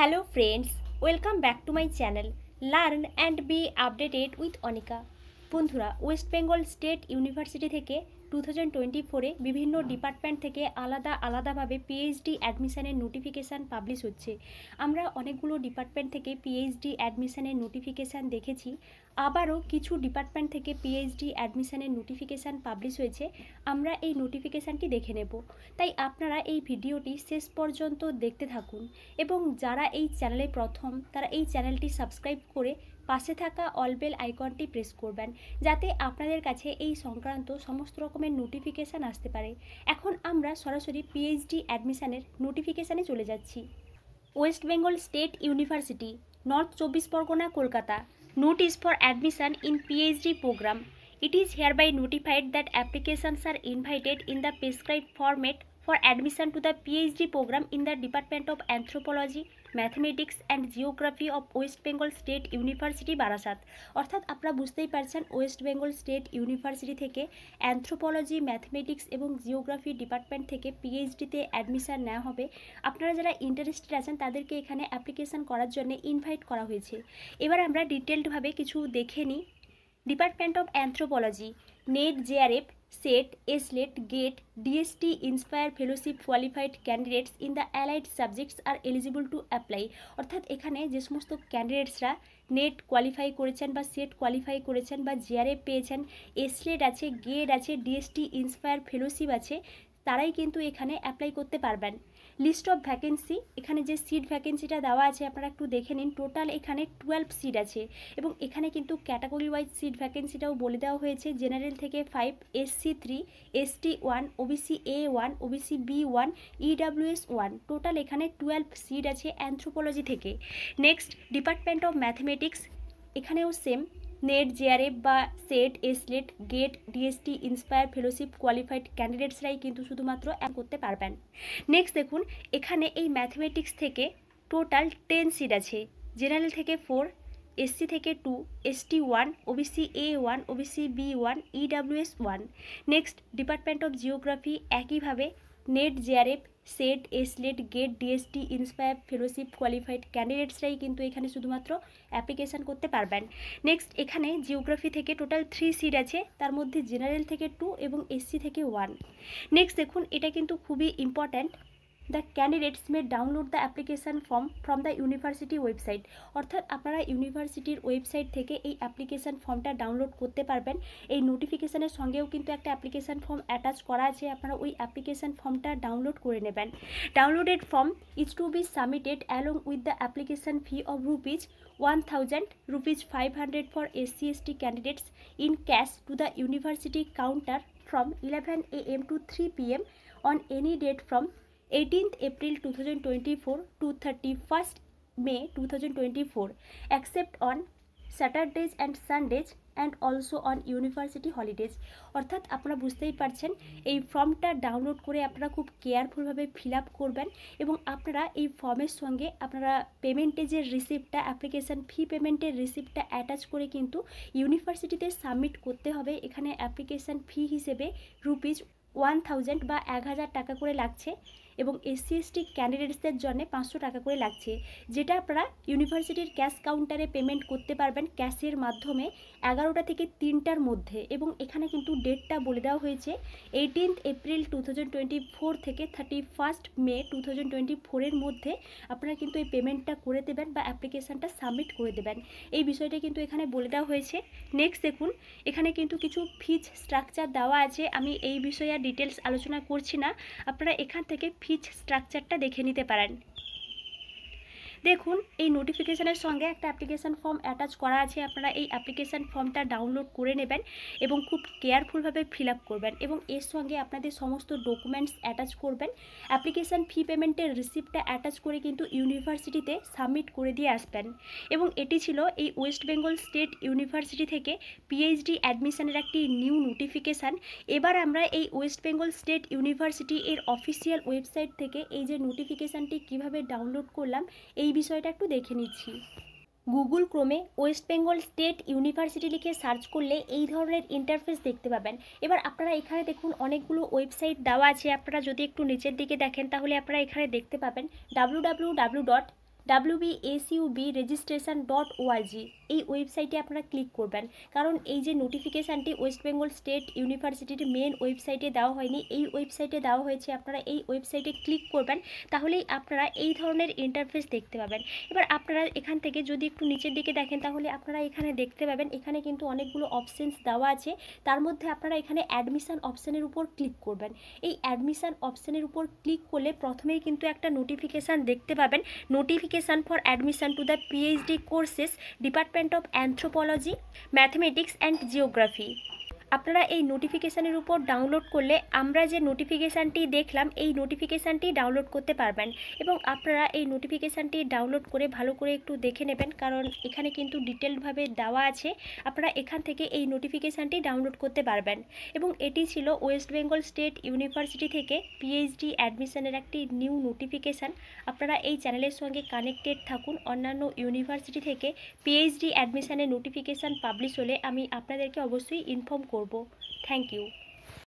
Hello friends welcome back to my channel learn and be updated with Anika বন্ধুরা West Bengal State University থেকে two thousand twenty ফোরে বিভিন্ন department থেকে আলাদা আলাদাভাবে পিএইচডি অ্যাডমিশানের নোটিফিকেশান পাবলিশ হচ্ছে আমরা অনেকগুলো ডিপার্টমেন্ট থেকে পিএইচডি অ্যাডমিশানের নোটিফিকেশান দেখেছি আবারও কিছু ডিপার্টমেন্ট থেকে পিএইচডি অ্যাডমিশানের নোটিফিকেশান পাবলিশ হয়েছে আমরা এই নোটিফিকেশানটি দেখে নেব তাই আপনারা এই ভিডিওটি শেষ পর্যন্ত দেখতে থাকুন এবং যারা এই চ্যানেলে প্রথম তারা এই চ্যানেলটি সাবস্ক্রাইব করে পাশে থাকা অলবেল আইকনটি প্রেস করবেন যাতে আপনাদের কাছে এই সংক্রান্ত সমস্ত রকমের নোটিফিকেশান আসতে পারে এখন আমরা সরাসরি পিএইচডি অ্যাডমিশানের নোটিফিকেশানে চলে যাচ্ছি ওয়েস্ট বেঙ্গল স্টেট ইউনিভার্সিটি নর্থ চব্বিশ Pargana Kolkata notice for admission in PhD program it is hereby notified that applications are invited in the prescribed format for admission to the PhD program in the Department of Anthropology, Mathematics and Geography of West Bengal State University, Barasat. অর্থাৎ আপনারা বুঝতেই পারছেন West Bengal State University থেকে anthropology mathematics এবং geography department থেকে পিএইচডিতে admission নেওয়া হবে আপনারা যারা ইন্টারেস্টেড আছেন তাদেরকে এখানে অ্যাপ্লিকেশান করার জন্য ইনভাইট করা হয়েছে এবার আমরা ডিটেলডভাবে কিছু দেখে নিই department of anthropology NET JRF SET SLET GATE DST INSPIRE fellowship qualified candidates in the allied subjects are eligible to apply অর্থাৎ এখানে যে সমস্ত ক্যান্ডিডেটসরা নেট কোয়ালিফাই করেছেন বা সেট কোয়ালিফাই করেছেন বা জিআরএফ পেয়েছেন এসলেট আছে গেট আছে ডিএসটি ইন্সপায়ার ফেলোশিপ আছে তারাই কিন্তু এখানে অ্যাপ্লাই করতে পারবেন লিস্ট অফ ভ্যাকেন্সি এখানে যে সিট ভ্যাকেন্সিটা দেওয়া আছে আপনারা একটু দেখে নিন টোটাল এখানে টুয়েলভ সিট আছে এবং এখানে কিন্তু ক্যাটাগরি ওয়াইজ সিট ভ্যাকেন্সিটাও বলে দেওয়া হয়েছে জেনারেল থেকে five SC three ST one OBC A one OBC B one EWS one total এখানে টুয়েলভ সিট আছে অ্যান্থ্রোপোলজি থেকে নেক্সট ডিপার্টমেন্ট অফ ম্যাথমেটিক্স এখানেও সেম নেট জেআরএফ বা SET SLET GATE DST INSPIRE fellowship qualified ক্যান্ডিডেটসরাই কিন্তু শুধুমাত্র করতে পারবেন নেক্সট দেখুন এখানে এই ম্যাথমেটিক্স থেকে টোটাল টেন সিট আছে জেনারেল থেকে ফোর এসসি থেকে two ST one OBC A one OBC B one EWS one next department of geography একইভাবে NET JRF SET SLET GATE DST INSPIRE fellowship qualified ক্যান্ডিডেটসরাই কিন্তু এখানে শুধুমাত্র application করতে পারবেন নেক্সট এখানে জিওগ্রাফি থেকে টোটাল থ্রি সিট আছে তার মধ্যে জেনারেল থেকে টু এবং এসসি থেকে ওয়ান নেক্সট দেখুন এটা কিন্তু খুবই important the candidates may download the application form from the university website অর্থাৎ আপনারা ইউনিভার্সিটির ওয়েবসাইট থেকে এই অ্যাপ্লিকেশান ফর্মটা ডাউনলোড করতে পারবেন এই নোটিফিকেশানের সঙ্গেও কিন্তু একটা অ্যাপ্লিকেশান ফর্ম অ্যাটাচ করা আছে আপনারা ওই অ্যাপ্লিকেশান ফর্মটা ডাউনলোড করে নেবেন downloaded form is to be submitted along with the application fee of rupees one thousand rupees five hundred for S ST candidates in cash to the university counter from eleven A M to three P M on any date from eighteenth April to two thousand twenty four thirty first May two thousand twenty four except on Saturdays and Sundays and also on university holidays অর্থাৎ আপনারা বুঝতেই পারছেন এই ফর্মটা download করে আপনারা খুব কেয়ারফুলভাবে fill up করবেন এবং আপনারা এই ফর্মের সঙ্গে আপনারা পেমেন্টের যে রিসিপ্টটা অ্যাপ্লিকেশান ফি পেমেন্টের রিসিপ্টটা অ্যাটাচ করে কিন্তু ইউনিভার্সিটিতে সাবমিট করতে হবে এখানে অ্যাপ্লিকেশান ফি হিসেবে রুপিজ ওয়ান থাউজেন্ড বা এক হাজার টাকা করে লাগছে এবং এসসি এসটি ক্যান্ডিডেটসদের জন্য পাঁচশো টাকা করে লাগছে যেটা আপনারা ইউনিভার্সিটির ক্যাশ কাউন্টারে পেমেন্ট করতে পারবেন ক্যাশের মাধ্যমে এগারোটা থেকে তিনটার মধ্যে এবং এখানে কিন্তু ডেটটা বলে দেওয়া হয়েছে এইটিনথ এপ্রিল টু থেকে thirty first May two thousand মধ্যে আপনারা কিন্তু এই পেমেন্টটা করে দেবেন বা অ্যাপ্লিকেশানটা সাবমিট করে দেবেন এই বিষয়টা কিন্তু এখানে বলে দেওয়া হয়েছে নেক্সট দেখুন এখানে কিন্তু কিছু ফিজ স্ট্রাকচার দেওয়া আছে আমি এই বিষয়ে ডিটেলস আলোচনা করছি না আপনারা এখান থেকে পিচ স্ট্রাকচারটা দেখে নিতে পারেন দেখুন এই নোটিফিকেশানের সঙ্গে একটা অ্যাপ্লিকেশান ফর্ম অ্যাটাচ করা আছে আপনারা এই অ্যাপ্লিকেশান ফর্মটা ডাউনলোড করে নেবেন এবং খুব কেয়ারফুলভাবে ফিল করবেন এবং এর সঙ্গে আপনাদের সমস্ত ডকুমেন্টস অ্যাটাচ করবেন অ্যাপ্লিকেশান ফি পেমেন্টের রিসিপ্টটা অ্যাটাচ করে কিন্তু ইউনিভার্সিটিতে সাবমিট করে দিয়ে আসবেন এবং এটি ছিল এই ওয়েস্ট বেঙ্গল স্টেট ইউনিভার্সিটি থেকে পিএইচডি অ্যাডমিশানের একটি নিউ নোটিফিকেশান এবার আমরা এই ওয়েস্ট বেঙ্গল স্টেট ইউনিভার্সিটি এর অফিসিয়াল ওয়েবসাইট থেকে এই যে নোটিফিকেশানটি কিভাবে ডাউনলোড করলাম এই বিষয়টা একটু দেখে নিচ্ছি গুগল ক্রোমে ওয়েস্ট বেঙ্গল স্টেট ইউনিভার্সিটি লিখে সার্চ করলে এই ধরনের ইন্টারফেস দেখতে পাবেন এবার আপনারা এখানে দেখুন অনেকগুলো ওয়েবসাইট দেওয়া আছে আপনারা যদি একটু নিচের দিকে দেখেন তাহলে আপনারা এখানে দেখতে পাবেন W dot WBSUB registration dot ORG এই ওয়েবসাইটে আপনারা ক্লিক করবেন কারণ এই যে নোটিফিকেশানটি ওয়েস্ট বেঙ্গল স্টেট ইউনিভার্সিটির মেন ওয়েবসাইটে দেওয়া হয়নি এই ওয়েবসাইটে দেওয়া হয়েছে আপনারা এই ওয়েবসাইটে ক্লিক করবেন তাহলেই আপনারা এই ধরনের ইন্টারফেস দেখতে পাবেন এবার আপনারা এখান থেকে যদি একটু নিচের দিকে দেখেন তাহলে আপনারা এখানে দেখতে পাবেন এখানে কিন্তু অনেকগুলো অপশানস দেওয়া আছে তার মধ্যে আপনারা এখানে অ্যাডমিশান অপশানের উপর ক্লিক করবেন এই অ্যাডমিশান অপশানের উপর ক্লিক করলে প্রথমেই কিন্তু একটা নোটিফিকেশান দেখতে পাবেন notification application for admission to the PhD courses Department of Anthropology, Mathematics and Geography. আপনারা এই নোটিফিকেশানের উপর ডাউনলোড করলে আমরা যে নোটিফিকেশানটি দেখলাম এই নোটিফিকেশানটি ডাউনলোড করতে পারবেন এবং আপনারা এই নোটিফিকেশানটি ডাউনলোড করে ভালো করে একটু দেখে নেবেন কারণ এখানে কিন্তু ডিটেলভাবে দেওয়া আছে আপনারা এখান থেকে এই নোটিফিকেশানটি ডাউনলোড করতে পারবেন এবং এটি ছিল ওয়েস্ট বেঙ্গল স্টেট ইউনিভার্সিটি থেকে পিএইচডি অ্যাডমিশানের একটি নিউ নোটিফিকেশান আপনারা এই চ্যানেলের সঙ্গে কানেক্টেড থাকুন অন্যান্য ইউনিভার্সিটি থেকে পিএইচডি অ্যাডমিশানের নোটিফিকেশান পাবলিশ হলে আমি আপনাদেরকে অবশ্যই ইনফর্ম করব থ্যাংক ইউ